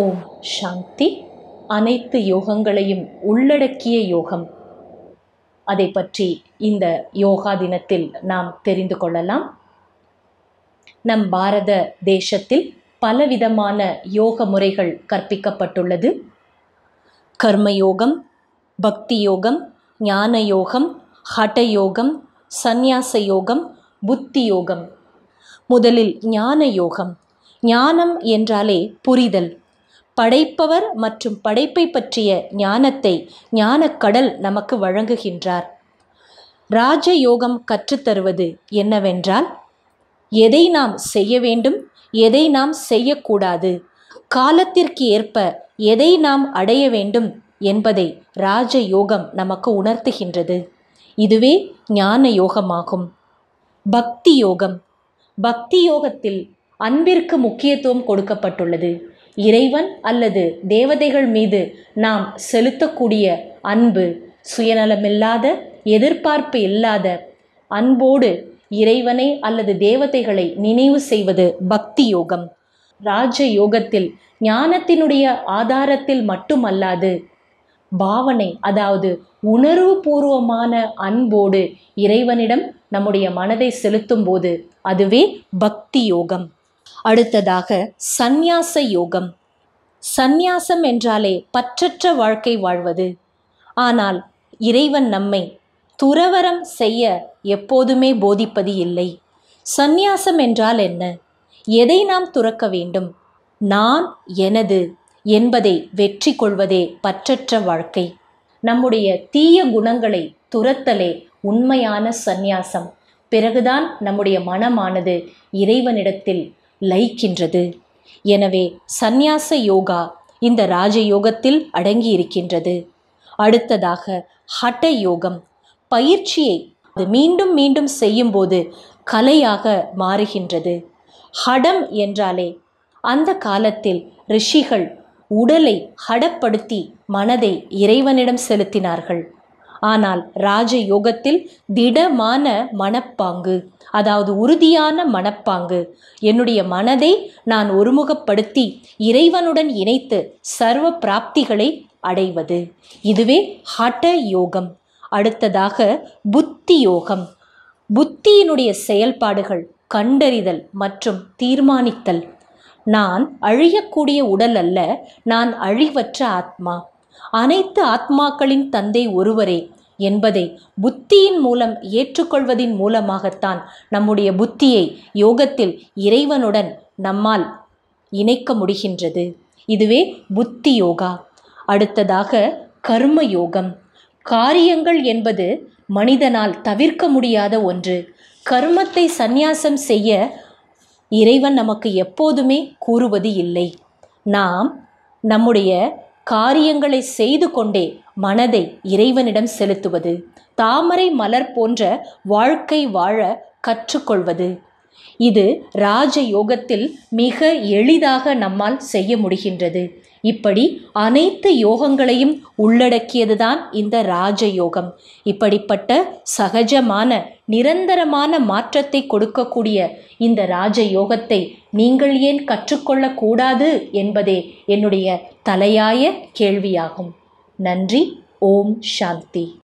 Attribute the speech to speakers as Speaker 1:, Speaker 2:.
Speaker 1: ஓம் சாந்தி அனைத்து யோகங்களையும் உள்ளடக்கிய யோகம் அதை பற்றி இந்த யோகா தினத்தில் நாம் தெரிந்து கொள்ளலாம் நம் பாரத தேசத்தில் பலவிதமான யோக முறைகள் கற்பிக்கப்பட்டுள்ளது கர்மயோகம் பக்தி யோகம் ஞான யோகம் ஹட யோகம் சந்நியாச யோகம் புத்தி யோகம் முதலில் ஞான யோகம் ஞானம் என்றாலே புரிதல் படைப்பவர் மற்றும் படைப்பை பற்றிய ஞானத்தை ஞானக்கடல் நமக்கு வழங்குகின்றார் ராஜயோகம் கற்றுத்தருவது என்னவென்றால் எதை நாம் செய்ய வேண்டும் எதை நாம் செய்யக்கூடாது காலத்திற்கு ஏற்ப எதை நாம் அடைய வேண்டும் என்பதை ராஜயோகம் நமக்கு உணர்த்துகின்றது இதுவே ஞான யோகமாகும் பக்தி யோகம் பக்தி யோகத்தில் அன்பிற்கு முக்கியத்துவம் கொடுக்கப்பட்டுள்ளது இறைவன் அல்லது தேவதைகள் மீது நாம் செலுத்தக்கூடிய அன்பு சுயநலமில்லாத எதிர்பார்ப்பு இல்லாத அன்போடு இறைவனை அல்லது தேவதைகளை நினைவு செய்வது பக்தி யோகம் ராஜ யோகத்தில் ஞானத்தினுடைய ஆதாரத்தில் மட்டுமல்லாது பாவனை அதாவது உணர்வு பூர்வமான அன்போடு இறைவனிடம் நம்முடைய மனதை செலுத்தும் போது அதுவே பக்தி யோகம் அடுத்ததாக சந்நியாச யோகம் சந்நியாசம் என்றாலே பற்றற்ற வாழ்க்கை வாழ்வது ஆனால் இறைவன் நம்மை துறவரம் செய்ய எப்போதுமே போதிப்பது இல்லை சந்நியாசம் என்றால் என்ன எதை நாம் துறக்க வேண்டும் நான் எனது என்பதை வெற்றி கொள்வதே பற்றற்ற வாழ்க்கை நம்முடைய தீய குணங்களை துரத்தலே உண்மையான சந்நியாசம் பிறகுதான் நம்முடைய மனமானது இறைவனிடத்தில் லயிக்கின்றது எனவே சந்நியாச யோகா இந்த ராஜயோகத்தில் அடங்கியிருக்கின்றது அடுத்ததாக ஹட்ட யோகம் பயிற்சியை அது மீண்டும் மீண்டும் செய்யும்போது கலையாக மாறுகின்றது ஹடம் என்றாலே அந்த காலத்தில் ரிஷிகள் உடலை ஹடப்படுத்தி மனதை இறைவனிடம் செலுத்தினார்கள் ஆனால் ராஜ யோகத்தில் திடமான மனப்பாங்கு அதாவது உறுதியான மனப்பாங்கு என்னுடைய மனதை நான் ஒருமுகப்படுத்தி இறைவனுடன் இணைத்து சர்வ பிராப்திகளை அடைவது இதுவே ஹட யோகம் அடுத்ததாக புத்தி யோகம் புத்தியினுடைய செயல்பாடுகள் கண்டறிதல் மற்றும் தீர்மானித்தல் நான் அழியக்கூடிய உடல் அல்ல நான் அழிவற்ற ஆத்மா அனைத்து ஆத்மாக்களின் தந்தை ஒருவரே என்பதை புத்தியின் மூலம் ஏற்றுக்கொள்வதின் மூலமாகத்தான் நம்முடைய புத்தியை யோகத்தில் இறைவனுடன் நம்மால் இணைக்க முடிகின்றது இதுவே புத்தி யோகா அடுத்ததாக கர்ம யோகம் காரியங்கள் என்பது மனிதனால் தவிர்க்க முடியாத ஒன்று கர்மத்தை சந்நியாசம் செய்ய இறைவன் நமக்கு எப்போதுமே கூறுவது இல்லை நாம் நம்முடைய காரியங்களை செய்து கொண்டே மனதை இறைவனிடம் செலுத்துவது தாமரை மலர் போன்ற வாழ்க்கை வாழ கற்றுக்கொள்வது இது ராஜ யோகத்தில் மிக எளிதாக நம்மால் செய்ய முடிகின்றது இப்படி அனைத்து யோகங்களையும் உள்ளடக்கியதுதான் இந்த ராஜயோகம் இப்படிப்பட்ட சகஜமான நிரந்தரமான மாற்றத்தை கொடுக்கக்கூடிய இந்த ராஜயோகத்தை நீங்கள் ஏன் கற்றுக்கொள்ளக்கூடாது என்பதே என்னுடைய தலையாய கேள்வியாகும் நன்றி ஓம் சாந்தி